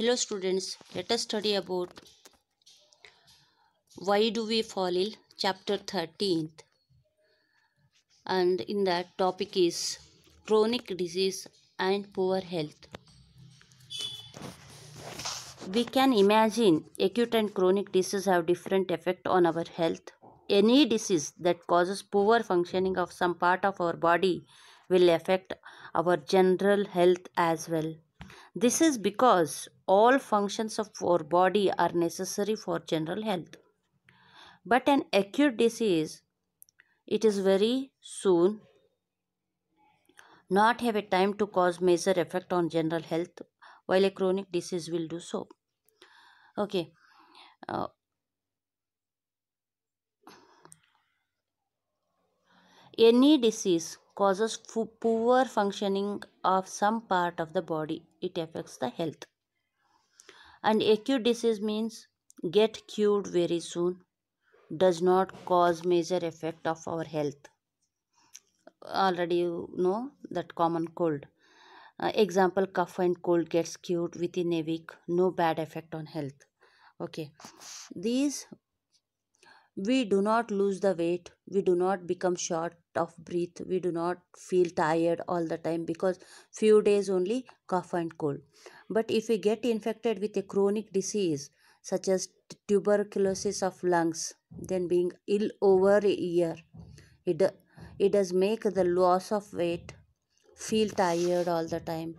hello students let us study about why do we fall ill chapter 13th and in that topic is chronic disease and poor health we can imagine acute and chronic disease have different effect on our health any disease that causes poor functioning of some part of our body will affect our general health as well this is because all functions of our body are necessary for general health. But an acute disease, it is very soon not have a time to cause major effect on general health while a chronic disease will do so. Okay. Uh, Any disease causes poor functioning of some part of the body. It affects the health. And acute disease means get cured very soon, does not cause major effect of our health. Already you know that common cold. Uh, example cough and cold gets cured within a week no bad effect on health okay these we do not lose the weight we do not become short of breath we do not feel tired all the time because few days only cough and cold but if we get infected with a chronic disease such as tuberculosis of lungs then being ill over a year it it does make the loss of weight feel tired all the time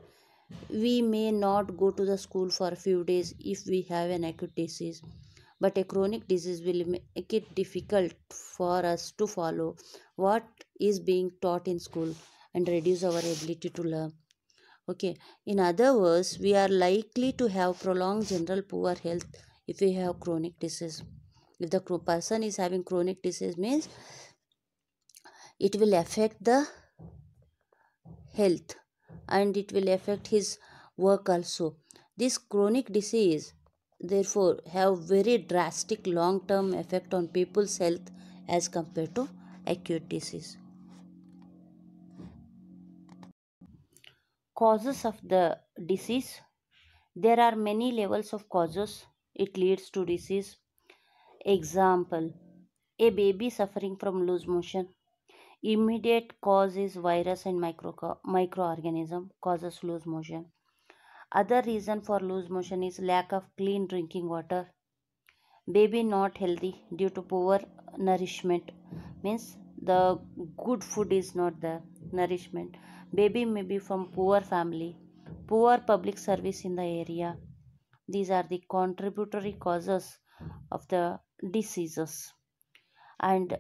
we may not go to the school for a few days if we have an acute disease but a chronic disease will make it difficult for us to follow what is being taught in school and reduce our ability to learn. Okay, in other words, we are likely to have prolonged general poor health if we have chronic disease. If the person is having chronic disease means it will affect the health and it will affect his work also. This chronic disease therefore have very drastic long term effect on people's health as compared to acute disease causes of the disease there are many levels of causes it leads to disease example a baby suffering from loose motion immediate cause is virus and micro microorganism causes loose motion other reason for loose motion is lack of clean drinking water. Baby not healthy due to poor nourishment means the good food is not the nourishment. Baby may be from poor family, poor public service in the area. These are the contributory causes of the diseases. And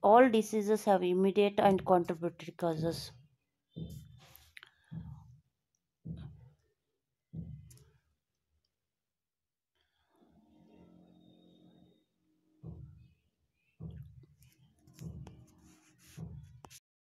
all diseases have immediate and contributory causes.